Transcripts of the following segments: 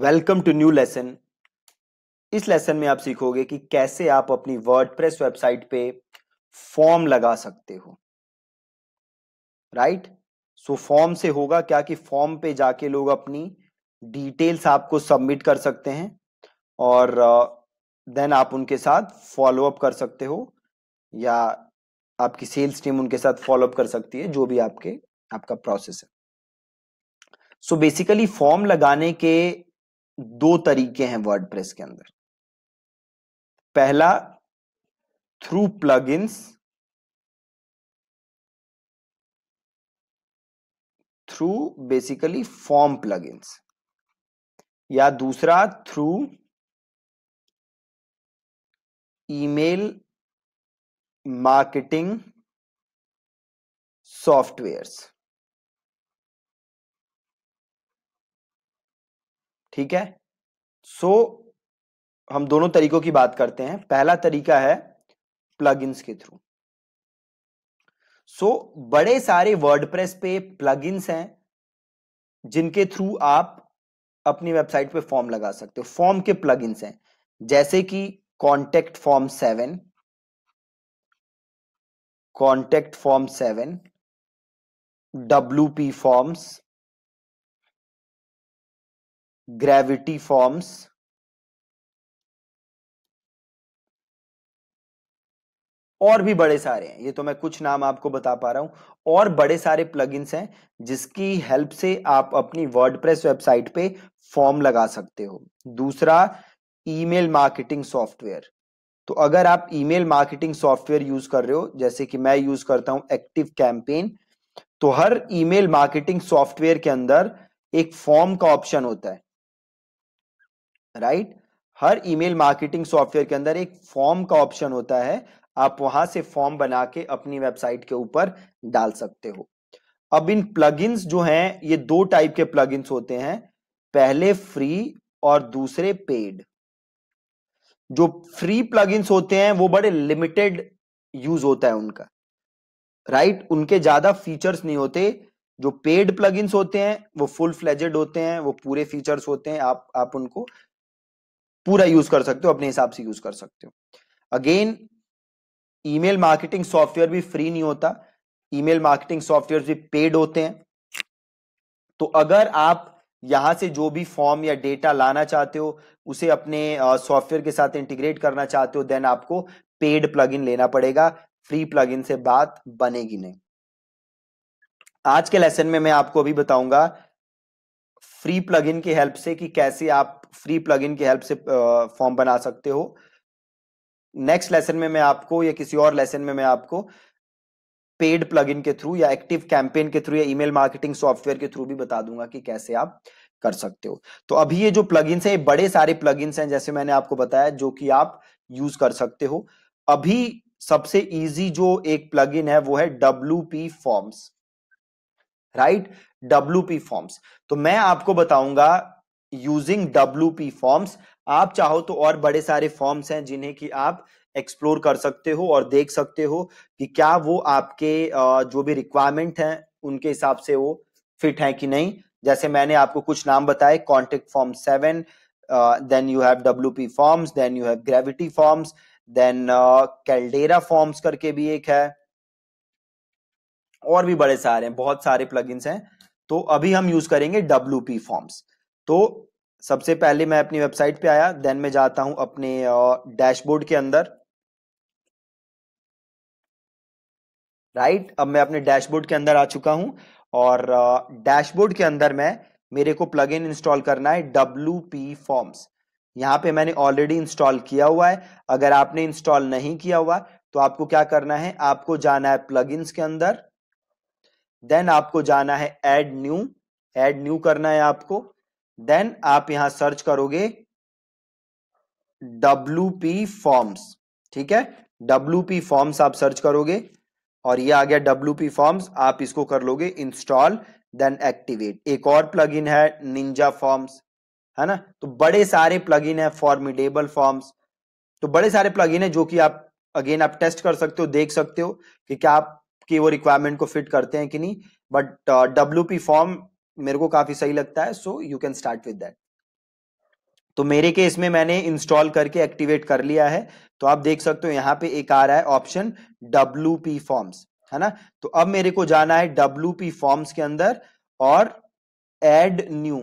Welcome to new lesson इस lesson में आप सीखोगे कि कैसे आप अपनी वर्डप्रेस वेबसाइट पे फॉर्म लगा सकते हो राइट सो फॉर्म से होगा क्या कि फॉर्म पे जाके लोग अपनी डिटेल्स आपको सबमिट कर सकते हैं और देन आप उनके साथ फॉलोअप कर सकते हो या आपकी सेल्स टीम उनके साथ फॉलोअप कर सकती है जो भी आपके आपका प्रोसेस है सो बेसिकली फॉर्म लगाने के दो तरीके हैं प्रेस के अंदर पहला through plugins through basically form plugins या दूसरा थ्रू ईमेल मार्केटिंग सॉफ्टवेयर्स ठीक है सो so, हम दोनों तरीकों की बात करते हैं पहला तरीका है प्लगइन्स के थ्रू सो so, बड़े सारे वर्डप्रेस पे प्लगइन्स हैं जिनके थ्रू आप अपनी वेबसाइट पे फॉर्म लगा सकते हो फॉर्म के प्लगइन्स हैं जैसे कि contact form seven contact form seven W P forms Gravity forms. और भी बड़े सारे हैं ये तो मैं कुछ नाम आपको बता पा रहा हूं और बड़े सारे प्लगइन्स हैं जिसकी हेल्प से आप अपनी वर्डप्रेस वेबसाइट पे फॉर्म लगा सकते हो दूसरा ईमेल मार्केटिंग सॉफ्टवेयर तो अगर आप ईमेल मार्केटिंग सॉफ्टवेयर यूज कर रहे हो जैसे कि मैं यूज करता हूं एक्टिव कैंपेन तो हर ईमेल मार्केटिंग सॉफ्टवेयर के अंदर एक फॉर्म का ऑप्शन होता है राइट हर ईमेल मार्केटिंग सॉफ्टवेयर के अंदर एक फॉर्म का ऑप्शन होता है आप वहां से फॉर्म बना के अपनी वेबसाइट के ऊपर डाल सकते हो अब इन प्लगइन्स जो हैं ये दो टाइप के प्लगइन्स होते हैं पहले फ्री और दूसरे पेड जो फ्री प्लगइन्स होते हैं वो बड़े लिमिटेड यूज होता है उनका राइट right? उनके ज्यादा फीचर्स नहीं होते जो पेड प्लगइन्स होते हैं वो फुल फ्लेजेड होते हैं वो पूरे फीचर्स होते हैं आप आप उनको पूरा यूज कर सकते हो अपने हिसाब से यूज कर सकते हो अगेन ईमेल मार्केटिंग सॉफ्टवेयर भी फ्री नहीं होता ईमेल मार्केटिंग सॉफ्टवेयर भी पेड होते हैं तो अगर आप यहां से जो भी फॉर्म या डेटा लाना चाहते हो उसे अपने सॉफ्टवेयर के साथ इंटीग्रेट करना चाहते हो देन आपको पेड प्लगइन लेना पड़ेगा फ्री प्लगइन से बात बनेगी नहीं आज के लेसन में मैं आपको अभी बताऊंगा फ्री प्लगइन की हेल्प से कि कैसे आप फ्री प्लगइन की हेल्प से फॉर्म बना सकते हो नेक्स्ट लेसन में मैं आपको या किसी और लेसन में मैं आपको पेड प्लगइन के थ्रू या एक्टिव कैंपेन के थ्रू या ईमेल मार्केटिंग सॉफ्टवेयर के थ्रू भी बता दूंगा कि कैसे आप कर सकते हो तो अभी ये जो प्लगइन्स हैं ये बड़े सारे प्लगइन्स हैं जैसे मैंने आपको बताया जो कि आप यूज कर सकते हो अभी सबसे इजी जो एक प्लगइन है वो है W P forms right W P forms तो मैं आपको बताऊंगा यूजिंग डब्ल्यू फॉर्म्स आप चाहो तो और बड़े सारे फॉर्म्स हैं जिन्हें कि आप एक्सप्लोर कर सकते हो और देख सकते हो कि क्या वो आपके जो भी रिक्वायरमेंट है उनके हिसाब से वो फिट है कि नहीं जैसे मैंने आपको कुछ नाम बताए contact form seven then you have W P forms then you have gravity forms then caldera forms करके भी एक है और भी बड़े सारे हैं बहुत सारे प्लग हैं तो अभी हम यूज करेंगे डब्ल्यू पी फॉर्म्स तो सबसे पहले मैं अपनी वेबसाइट पे आया देन मैं जाता हूं अपने डैशबोर्ड के अंदर राइट right? अब मैं अपने डैशबोर्ड के अंदर आ चुका हूं और डैशबोर्ड के अंदर मैं मेरे को प्लग इंस्टॉल करना है डब्ल्यू पी फॉर्म्स यहाँ पे मैंने ऑलरेडी इंस्टॉल किया हुआ है अगर आपने इंस्टॉल नहीं किया हुआ तो आपको क्या करना है आपको जाना है प्लग के अंदर देन आपको जाना है एड न्यू एड न्यू करना है आपको देन आप यहां सर्च करोगे डब्ल्यू पी फॉर्म्स ठीक है डब्ल्यू पी फॉर्म्स आप सर्च करोगे और ये आ गया डब्ल्यू पी फॉर्म्स आप इसको कर लोगे इंस्टॉल देन एक्टिवेट एक और इन है निंजा फॉर्म्स है ना तो बड़े सारे प्लग इन है फॉर्मिडेबल फॉर्म्स तो बड़े सारे प्लग इन है जो कि आप अगेन आप टेस्ट कर सकते हो देख सकते हो कि क्या आप कि वो रिक्वायरमेंट को फिट करते हैं कि नहीं बट डब्ल्यू पी फॉर्म मेरे को काफी सही लगता है so you can start with that तो मेरे केस में मैंने इंस्टॉल करके एक्टिवेट कर लिया है तो आप देख सकते हो यहाँ पे एक आ रहा है ऑप्शन डब्ल्यू पी फॉर्म्स है ना तो अब मेरे को जाना है डब्ल्यू पी फॉर्म्स के अंदर और एड न्यू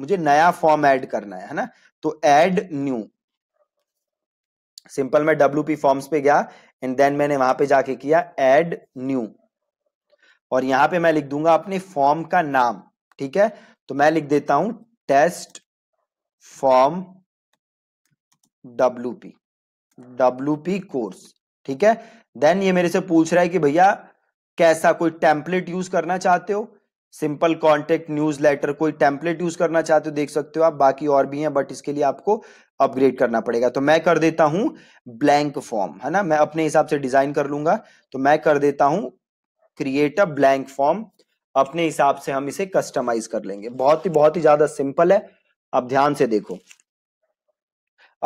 मुझे नया फॉर्म एड करना है है ना तो एड न्यू सिंपल मैं डब्ल्यू पी फॉर्म्स पे गया एंड देन मैंने वहां पे जाके किया एड न्यू और यहां पे मैं लिख दूंगा अपने फॉर्म का नाम ठीक है तो मैं लिख देता हूं test form W P W P course ठीक है देन ये मेरे से पूछ रहा है कि भैया कैसा कोई टेम्पलेट यूज करना चाहते हो सिंपल कॉन्टेक्ट न्यूज लेटर कोई टेम्पलेट यूज करना चाहते हो देख सकते हो आप बाकी और भी हैं बट इसके लिए आपको अपग्रेड करना पड़ेगा तो मैं कर देता हूं ब्लैंक फॉर्म है ना मैं अपने हिसाब से डिजाइन कर लूंगा तो मैं कर देता हूं क्रिएट अ ब्लैंक फॉर्म अपने हिसाब से हम इसे कस्टमाइज कर लेंगे बहुत ही बहुत ही ज्यादा सिंपल है आप ध्यान से देखो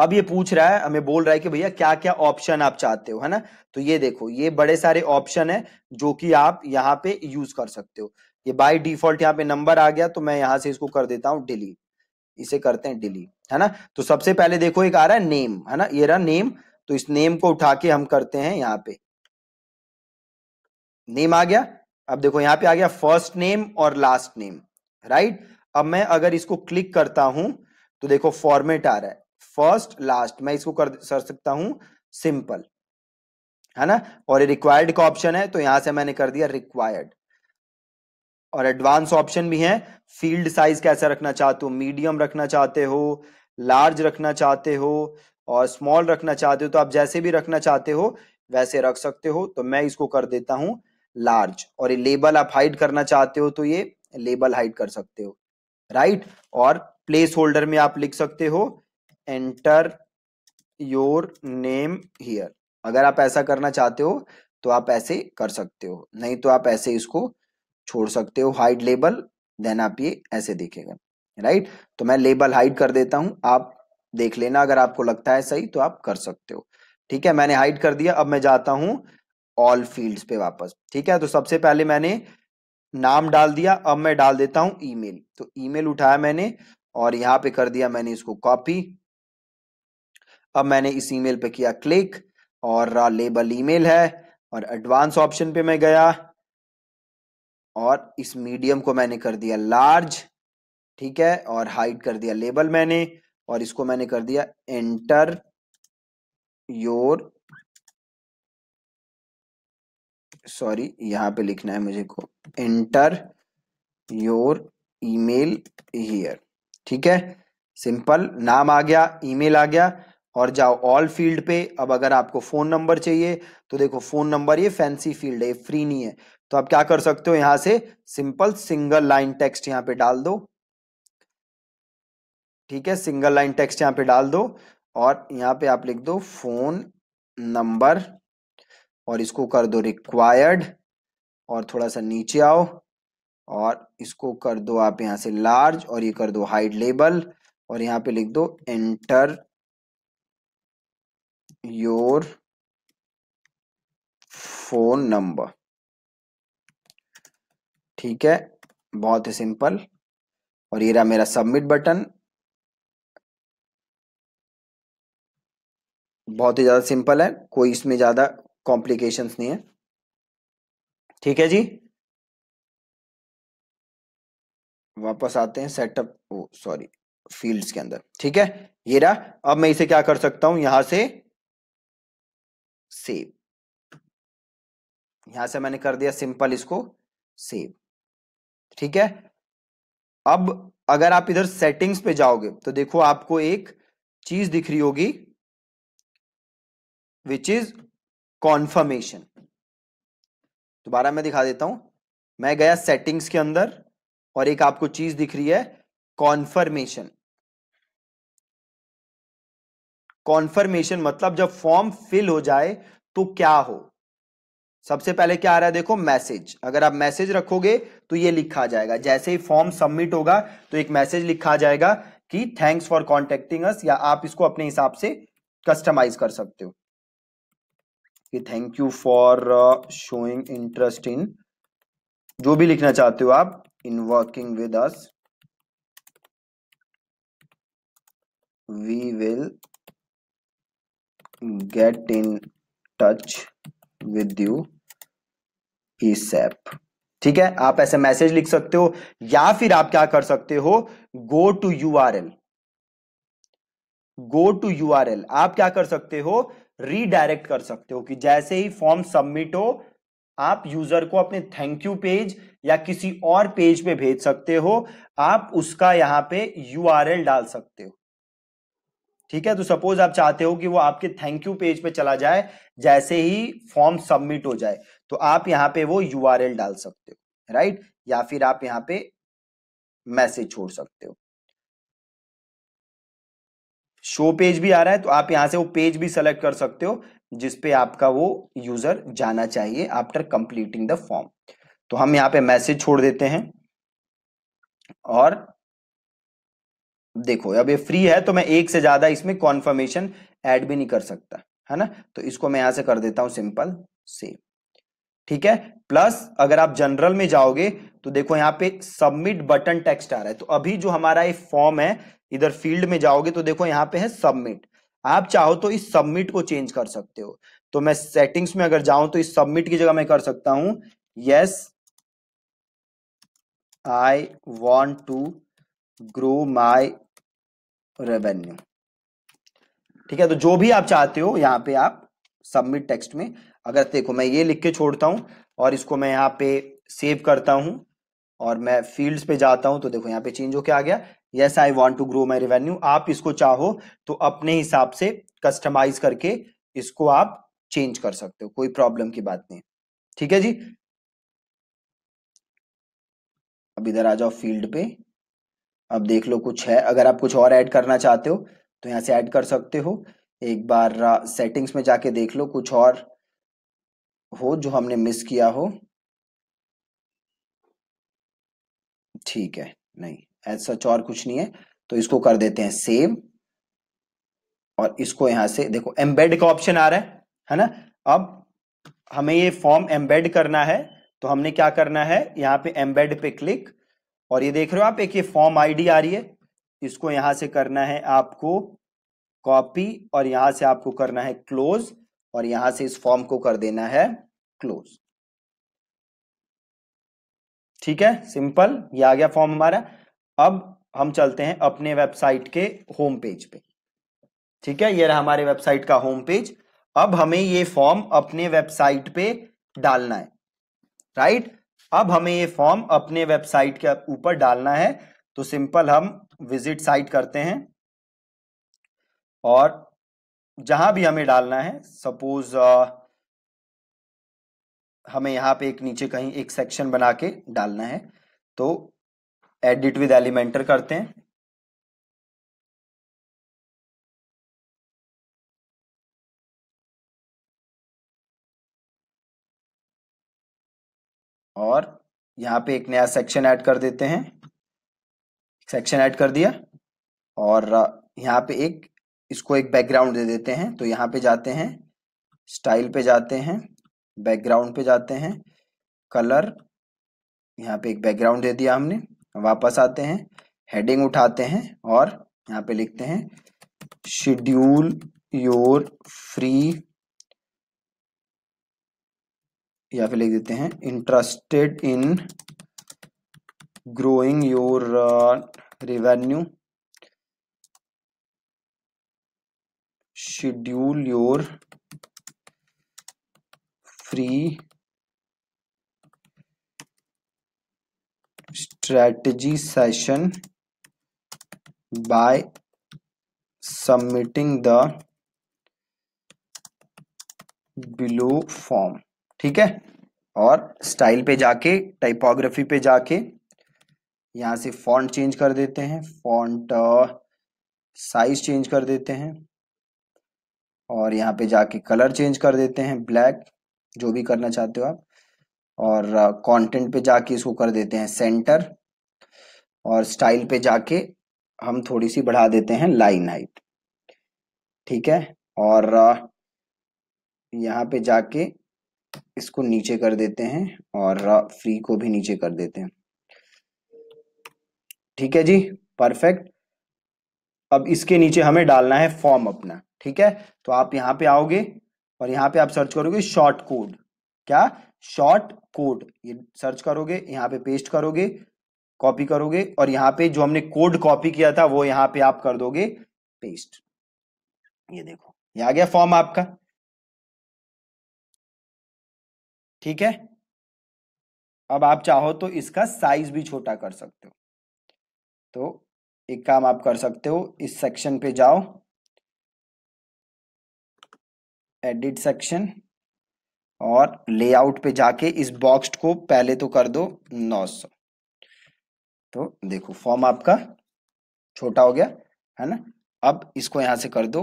अब ये पूछ रहा है हमें बोल रहा है कि भैया क्या क्या ऑप्शन आप चाहते हो है ना तो ये देखो ये बड़े सारे ऑप्शन है जो कि आप यहाँ पे यूज कर सकते हो ये बाय डिफॉल्ट यहाँ पे नंबर आ गया तो मैं यहाँ से इसको कर देता हूँ डिलीट इसे करते हैं डिलीट है ना तो सबसे पहले देखो एक आ रहा है नेम है ना ये रहा नेम तो इस नेम को उठा के हम करते हैं यहाँ पे नेम आ गया अब देखो यहाँ पे आ गया फर्स्ट नेम और लास्ट नेम राइट अब मैं अगर इसको क्लिक करता हूं तो देखो फॉर्मेट आ रहा है फर्स्ट लास्ट मैं इसको कर सकता हूं सिंपल है ना और ये रिक्वायर्ड का ऑप्शन है तो यहां से मैंने कर दिया रिक्वायर्ड और एडवांस ऑप्शन भी हैं फील्ड साइज कैसा रखना चाहते हो मीडियम रखना चाहते हो लार्ज रखना चाहते हो और स्मॉल रखना चाहते हो तो आप जैसे भी रखना चाहते हो वैसे रख सकते हो तो मैं इसको कर देता हूं लार्ज और ये लेबल आप हाइड करना चाहते हो तो ये लेबल हाइड कर सकते हो राइट और प्लेस होल्डर में आप लिख सकते हो एंटर योर नेम हियर अगर आप ऐसा करना चाहते हो तो आप ऐसे कर सकते हो नहीं तो आप ऐसे इसको छोड़ सकते हो हाइड लेबल देन आप ये ऐसे देखेगा राइट तो मैं लेबल हाइड कर देता हूं आप देख लेना अगर आपको लगता है सही तो आप कर सकते हो ठीक है मैंने हाइड कर दिया अब मैं जाता हूं ऑल फील्ड्स पे वापस ठीक है तो सबसे पहले मैंने नाम डाल दिया अब मैं डाल देता हूं ईमेल तो ईमेल उठाया मैंने और यहां पे कर दिया मैंने इसको कॉपी अब मैंने इस ईमेल पे किया क्लिक और लेबल ईमेल है और एडवांस ऑप्शन पे मैं गया और इस मीडियम को मैंने कर दिया लार्ज ठीक है और हाइट कर दिया लेबल मैंने और इसको मैंने कर दिया एंटर योर सॉरी यहां पे लिखना है मुझे को एंटर योर ईमेल हियर ठीक है सिंपल नाम आ गया ईमेल आ गया और जाओ ऑल फील्ड पे अब अगर आपको फ़ोन नंबर चाहिए तो देखो फ़ोन नंबर ये फैंसी फील्ड है ये फ्री नहीं है तो आप क्या कर सकते हो यहां से सिंपल सिंगल लाइन टेक्स्ट यहां पे डाल दो ठीक है सिंगल लाइन टेक्स्ट यहाँ पे डाल दो और यहाँ पे आप लिख दो फोन नंबर और इसको कर दो रिक्वायर्ड और थोड़ा सा नीचे आओ और इसको कर दो आप यहां से लार्ज और ये कर दो हाइट लेबल और यहां पे लिख दो एंटर योर फोन नंबर ठीक है बहुत ही सिंपल और ये रहा मेरा सबमिट बटन बहुत ही ज़्यादा सिंपल है कोई इसमें ज़्यादा कॉम्प्लिकेशंस नहीं है ठीक है जी वापस आते हैं सेटअप ओ सॉरी फील्ड्स के अंदर ठीक है ये रहा अब मैं इसे क्या कर सकता हूं यहां से सेव यहां से मैंने कर दिया सिंपल इसको सेव ठीक है अब अगर आप इधर सेटिंग्स पे जाओगे तो देखो आपको एक चीज दिख रही होगी विच इज कॉन्फर्मेशन दोबारा मैं दिखा देता हूं मैं गया सेटिंग्स के अंदर और एक आपको चीज दिख रही है कॉन्फर्मेशन कॉन्फर्मेशन मतलब जब फॉर्म फिल हो जाए तो क्या हो सबसे पहले क्या आ रहा है देखो मैसेज अगर आप मैसेज रखोगे तो ये लिखा जाएगा जैसे ही फॉर्म सबमिट होगा तो एक मैसेज लिखा जाएगा कि थैंक्स फॉर कॉन्टेक्टिंग अस या आप इसको अपने हिसाब से कस्टमाइज कर सकते हो कि thank you for showing interest in जो भी लिखना चाहते हो आप in working with us we will get in touch with you ASAP ठीक है आप ऐसे मैसेज लिख सकते हो या फिर आप क्या कर सकते हो go to U R L go to U R L आप क्या कर सकते हो रीडायरेक्ट कर सकते हो कि जैसे ही फॉर्म सबमिट हो आप यूजर को अपने थैंक यू पेज या किसी और पेज पे भेज सकते हो आप उसका यहां पे यू डाल सकते हो ठीक है तो सपोज आप चाहते हो कि वो आपके थैंक यू पेज पे चला जाए जैसे ही फॉर्म सबमिट हो जाए तो आप यहाँ पे वो यू डाल सकते हो राइट या फिर आप यहाँ पे मैसेज छोड़ सकते हो शो पेज भी आ रहा है तो आप यहां से वो पेज भी सेलेक्ट कर सकते हो जिसपे आपका वो यूजर जाना चाहिए आफ्टर कंप्लीटिंग द फॉर्म तो हम यहाँ पे मैसेज छोड़ देते हैं और देखो अब ये फ्री है तो मैं एक से ज्यादा इसमें कॉन्फर्मेशन ऐड भी नहीं कर सकता है ना तो इसको मैं यहां से कर देता हूं सिंपल सेव ठीक है प्लस अगर आप जनरल में जाओगे तो देखो यहाँ पे सबमिट बटन टेक्स्ट आ रहा है तो अभी जो हमारा ये फॉर्म है इधर फील्ड में जाओगे तो देखो यहाँ पे है सबमिट आप चाहो तो इस सबमिट को चेंज कर सकते हो तो मैं सेटिंग्स में अगर जाऊं तो इस सबमिट की जगह मैं कर सकता हूं yes I want to grow my revenue ठीक है तो जो भी आप चाहते हो यहां पे आप सबमिट टेक्स्ट में अगर देखो मैं ये लिख के छोड़ता हूँ और इसको मैं यहाँ पे सेव करता हूँ और मैं फील्ड्स पे जाता हूँ तो देखो यहाँ पे चेंज होके आ गया yes I want to grow my revenue आप इसको चाहो तो अपने हिसाब से कस्टमाइज करके इसको आप चेंज कर सकते हो कोई प्रॉब्लम की बात नहीं ठीक है जी अब इधर आ जाओ फील्ड पे अब देख लो कुछ है अगर आप कुछ और ऐड करना चाहते हो तो यहां से ऐड कर सकते हो एक बार सेटिंग्स uh, में जाके देख लो कुछ और हो जो हमने मिस किया हो ठीक है नहीं ऐसा और कुछ नहीं है तो इसको कर देते हैं सेव और इसको यहां से देखो एम्बेड का ऑप्शन आ रहा है है ना अब हमें ये फॉर्म एम्बेड करना है तो हमने क्या करना है यहां पे एम्बेड पे क्लिक और ये देख रहे हो आप एक ये फॉर्म आईडी आ रही है इसको यहां से करना है आपको कॉपी और यहां से आपको करना है क्लोज और यहां से इस फॉर्म को कर देना है क्लोज ठीक है सिंपल ये आ गया फॉर्म हमारा अब हम चलते हैं अपने वेबसाइट के होम पेज पे ठीक है ये रहा हमारे वेबसाइट का होम पेज अब हमें ये फॉर्म अपने वेबसाइट पे डालना है राइट अब हमें ये फॉर्म अपने वेबसाइट के ऊपर डालना है तो सिंपल हम विजिट साइट करते हैं और जहां भी हमें डालना है सपोज हमें यहां पे एक नीचे कहीं एक सेक्शन बना के डालना है तो एडिट विद एलिमेंटर करते हैं और यहां पे एक नया सेक्शन ऐड कर देते हैं सेक्शन ऐड कर दिया और यहां पे एक इसको एक बैकग्राउंड दे देते हैं तो यहाँ पे जाते हैं स्टाइल पे जाते हैं बैकग्राउंड पे जाते हैं कलर यहाँ पे एक बैकग्राउंड दे दिया हमने वापस आते हैं हेडिंग उठाते हैं और यहाँ पे लिखते हैं शेड्यूल योर फ्री या फिर लिख देते हैं interested in growing your revenue schedule your free strategy session by submitting the below form ठीक है और स्टाइल पे जाके टाइपोग्राफी पे जाके यहाँ से फॉन्ट चेंज कर देते हैं फॉन्ट साइज चेंज कर देते हैं और यहाँ पे जाके कलर चेंज कर देते हैं ब्लैक जो भी करना चाहते हो आप और कंटेंट पे जाके इसको कर देते हैं सेंटर और स्टाइल पे जाके हम थोड़ी सी बढ़ा देते हैं लाइन हाइट ठीक है और यहाँ पे जाके इसको नीचे कर देते हैं और फ्री को भी नीचे कर देते हैं ठीक है जी परफेक्ट अब इसके नीचे हमें डालना है फॉर्म अपना ठीक है तो आप यहां पे आओगे और यहां पे आप सर्च करोगे शॉर्ट कोड क्या शॉर्ट कोड ये सर्च करोगे यहां पे पेस्ट करोगे कॉपी करोगे और यहां पे जो हमने कोड कॉपी किया था वो यहां पे आप कर दोगे पेस्ट ये देखो ये आ गया फॉर्म आपका ठीक है अब आप चाहो तो इसका साइज भी छोटा कर सकते हो तो एक काम आप कर सकते हो इस सेक्शन पे जाओ एडिट सेक्शन और लेआउट पे जाके इस बॉक्स को पहले तो कर दो 900 तो देखो फॉर्म आपका छोटा हो गया है ना अब इसको यहां से कर दो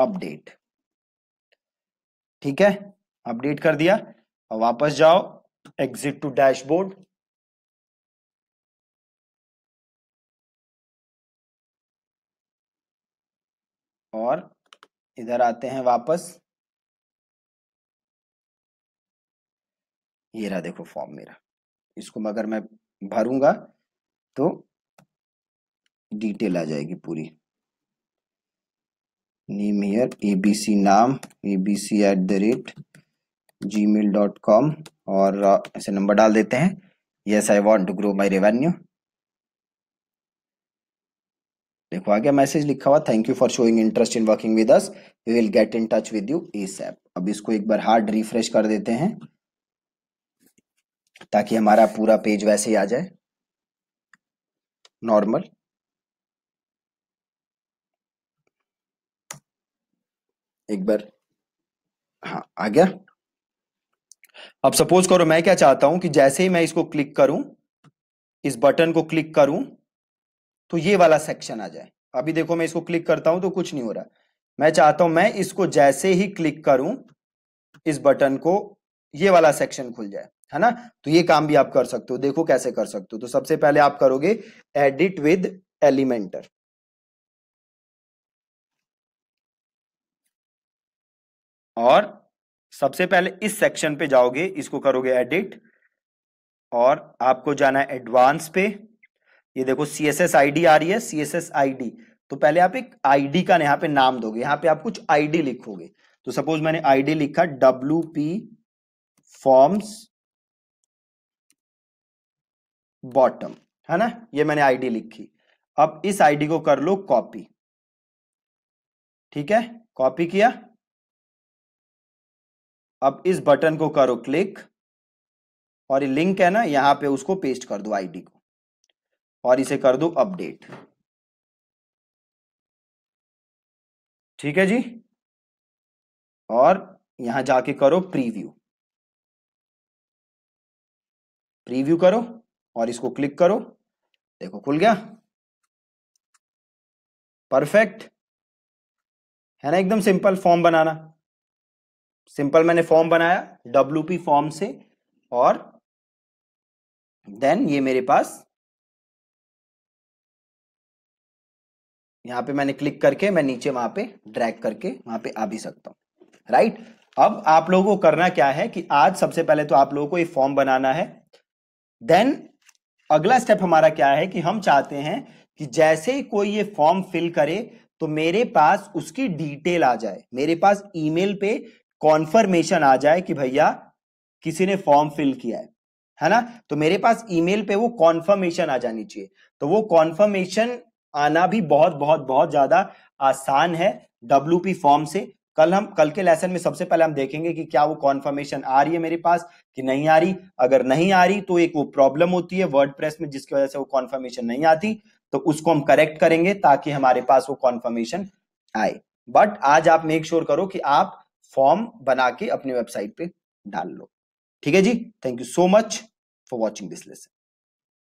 अपडेट ठीक है अपडेट कर दिया और वापस जाओ एग्जिट टू डैशबोर्ड और इधर आते हैं वापस ये रहा देखो फॉर्म मेरा इसको अगर मैं भरूंगा तो डिटेल आ जाएगी पूरी नेम हेयर एबीसी नाम ABC at the rate Gmail dot com और ऐसे नंबर डाल देते हैं yes I want to grow my revenue देखो आ गया मैसेज लिखा हुआ thank you for showing interest in working with us we will get in touch with you एप अब इसको एक बार हार्ड रिफ्रेश कर देते हैं ताकि हमारा पूरा पेज वैसे ही आ जाए नॉर्मल एक बार हाँ आ गया अब सपोज करो मैं क्या चाहता हूं कि जैसे ही मैं इसको क्लिक करूं इस बटन को क्लिक करूं तो ये वाला सेक्शन आ जाए अभी देखो मैं इसको क्लिक करता हूं तो कुछ नहीं हो रहा मैं चाहता हूं मैं इसको जैसे ही क्लिक करूं इस बटन को ये वाला सेक्शन खुल जाए है ना तो ये काम भी आप कर सकते हो देखो कैसे कर सकते हो तो सबसे पहले आप करोगे एडिट विद एलिमेंटर और सबसे पहले इस सेक्शन पे जाओगे इसको करोगे एडिट और आपको जाना है एडवांस पे ये देखो C S S I D आ रही है C S S I D तो पहले आप एक आई डी का यहाँ पे नाम दोगे यहाँ पे आप कुछ आई डी लिखोगे तो सपोज मैंने आई डी लिखा डब्ल्यू पी फॉर्म्स बॉटम है ना ये मैंने आईडी लिखी अब इस आईडी को कर लो कॉपी ठीक है कॉपी किया अब इस बटन को करो क्लिक और ये लिंक है ना यहां पे उसको पेस्ट कर दो आईडी को और इसे कर दो अपडेट ठीक है जी और यहां जाके करो प्रीव्यू प्रीव्यू करो और इसको क्लिक करो देखो खुल गया परफेक्ट है ना एकदम सिंपल फॉर्म बनाना सिंपल मैंने फॉर्म बनाया डब्ल्यूपी फॉर्म से और देन ये मेरे पास यहाँ पे मैंने क्लिक करके मैं नीचे वहां पे ड्रैग करके वहां पे आ भी सकता हूँ राइट अब आप लोगों को करना क्या है कि आज सबसे पहले तो आप लोगों को ये फॉर्म बनाना है देन अगला स्टेप हमारा क्या है कि हम चाहते हैं कि जैसे ही कोई ये फॉर्म फिल करे तो मेरे पास उसकी डिटेल आ जाए मेरे पास ईमेल पे कॉन्फर्मेशन आ जाए कि भैया किसी ने फॉर्म फिल किया है है ना तो मेरे पास ईमेल पे वो कॉन्फर्मेशन आ जानी चाहिए तो वो कॉन्फर्मेशन आना भी बहुत बहुत बहुत ज्यादा आसान है डब्ल्यू फॉर्म से कल हम कल के लेसन में सबसे पहले हम देखेंगे कि क्या वो कॉन्फर्मेशन आ रही है मेरे पास कि नहीं आ रही अगर नहीं आ रही तो एक वो प्रॉब्लम होती है वर्ड में जिसकी वजह से वो कॉन्फर्मेशन नहीं आती तो उसको हम करेक्ट करेंगे ताकि हमारे पास वो कॉन्फर्मेशन आए बट आज आप मेक श्योर sure करो कि आप फॉर्म बना के अपनी वेबसाइट पे डाल लो ठीक है जी thank you so much for watching this lesson